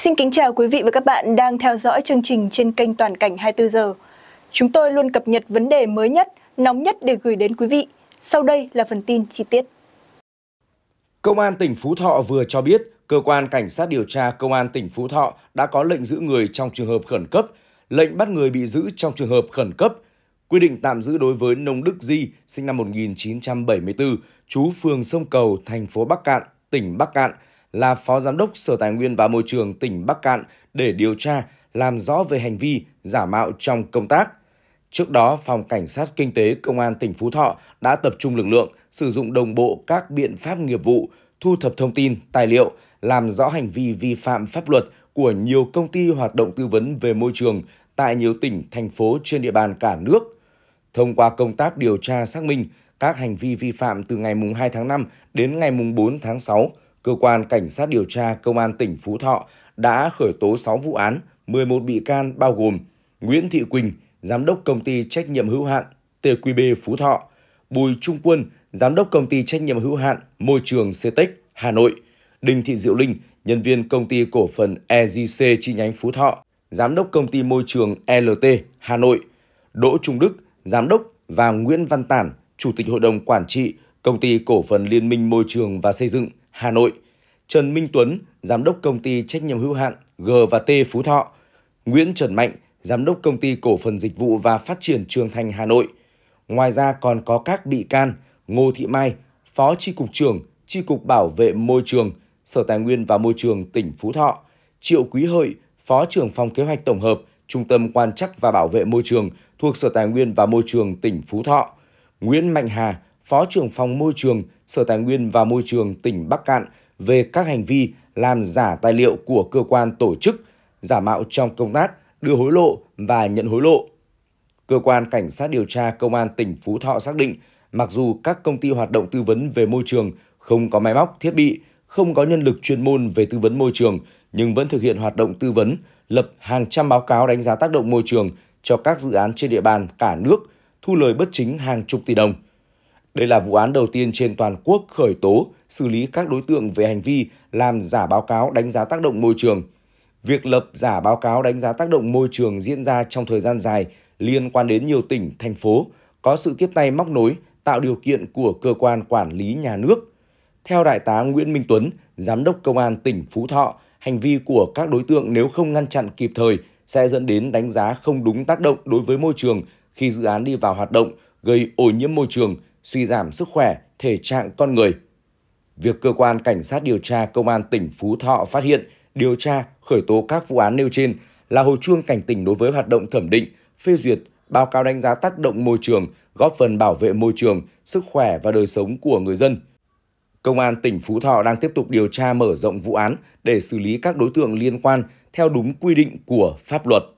Xin kính chào quý vị và các bạn đang theo dõi chương trình trên kênh Toàn cảnh 24 giờ. Chúng tôi luôn cập nhật vấn đề mới nhất, nóng nhất để gửi đến quý vị. Sau đây là phần tin chi tiết. Công an tỉnh Phú Thọ vừa cho biết, cơ quan cảnh sát điều tra công an tỉnh Phú Thọ đã có lệnh giữ người trong trường hợp khẩn cấp, lệnh bắt người bị giữ trong trường hợp khẩn cấp, quy định tạm giữ đối với Nông Đức Di, sinh năm 1974, trú phường Sông Cầu, thành phố Bắc Cạn, tỉnh Bắc Cạn là Phó Giám đốc Sở Tài nguyên và Môi trường tỉnh Bắc Cạn để điều tra, làm rõ về hành vi giả mạo trong công tác. Trước đó, Phòng Cảnh sát Kinh tế Công an tỉnh Phú Thọ đã tập trung lực lượng, sử dụng đồng bộ các biện pháp nghiệp vụ, thu thập thông tin, tài liệu, làm rõ hành vi vi phạm pháp luật của nhiều công ty hoạt động tư vấn về môi trường tại nhiều tỉnh, thành phố trên địa bàn cả nước. Thông qua công tác điều tra xác minh, các hành vi vi phạm từ ngày 2 tháng 5 đến ngày 4 tháng 6 Cơ quan Cảnh sát điều tra Công an tỉnh Phú Thọ đã khởi tố 6 vụ án, 11 bị can bao gồm Nguyễn Thị Quỳnh, Giám đốc Công ty Trách nhiệm hữu hạn TQB Phú Thọ, Bùi Trung Quân, Giám đốc Công ty Trách nhiệm hữu hạn Môi trường CTEC Hà Nội, Đinh Thị Diệu Linh, nhân viên Công ty Cổ phần EGC chi nhánh Phú Thọ, Giám đốc Công ty Môi trường LT Hà Nội, Đỗ Trung Đức, Giám đốc và Nguyễn Văn Tản, Chủ tịch Hội đồng Quản trị Công ty Cổ phần Liên minh Môi trường và Xây dựng, Hà Nội, Trần Minh Tuấn, Giám đốc Công ty Trách nhiệm hữu hạn G và T Phú Thọ, Nguyễn Trần Mạnh, Giám đốc Công ty Cổ phần Dịch vụ và Phát triển Trường Thành Hà Nội. Ngoài ra còn có các bị can Ngô Thị Mai, Phó Tri Cục trưởng Tri Cục Bảo vệ Môi trường, Sở Tài nguyên và Môi trường tỉnh Phú Thọ, Triệu Quý Hợi, Phó trưởng phòng kế hoạch tổng hợp, Trung tâm quan trắc và bảo vệ môi trường thuộc Sở Tài nguyên và Môi trường tỉnh Phú Thọ, Nguyễn Mạnh Hà, Phó trưởng phòng môi trường, Sở Tài nguyên và Môi trường tỉnh Bắc Cạn về các hành vi làm giả tài liệu của cơ quan tổ chức, giả mạo trong công tác, đưa hối lộ và nhận hối lộ. Cơ quan Cảnh sát điều tra Công an tỉnh Phú Thọ xác định, mặc dù các công ty hoạt động tư vấn về môi trường không có máy móc, thiết bị, không có nhân lực chuyên môn về tư vấn môi trường, nhưng vẫn thực hiện hoạt động tư vấn, lập hàng trăm báo cáo đánh giá tác động môi trường cho các dự án trên địa bàn cả nước, thu lời bất chính hàng chục tỷ đồng – đây là vụ án đầu tiên trên toàn quốc khởi tố, xử lý các đối tượng về hành vi làm giả báo cáo đánh giá tác động môi trường. Việc lập giả báo cáo đánh giá tác động môi trường diễn ra trong thời gian dài liên quan đến nhiều tỉnh, thành phố, có sự tiếp tay móc nối, tạo điều kiện của cơ quan quản lý nhà nước. Theo Đại tá Nguyễn Minh Tuấn, Giám đốc Công an tỉnh Phú Thọ, hành vi của các đối tượng nếu không ngăn chặn kịp thời sẽ dẫn đến đánh giá không đúng tác động đối với môi trường khi dự án đi vào hoạt động, gây ô nhiễm môi trường – suy giảm sức khỏe, thể trạng con người. Việc cơ quan cảnh sát điều tra công an tỉnh Phú Thọ phát hiện, điều tra, khởi tố các vụ án nêu trên là hồi chuông cảnh tỉnh đối với hoạt động thẩm định, phê duyệt, báo cáo đánh giá tác động môi trường, góp phần bảo vệ môi trường, sức khỏe và đời sống của người dân. Công an tỉnh Phú Thọ đang tiếp tục điều tra mở rộng vụ án để xử lý các đối tượng liên quan theo đúng quy định của pháp luật.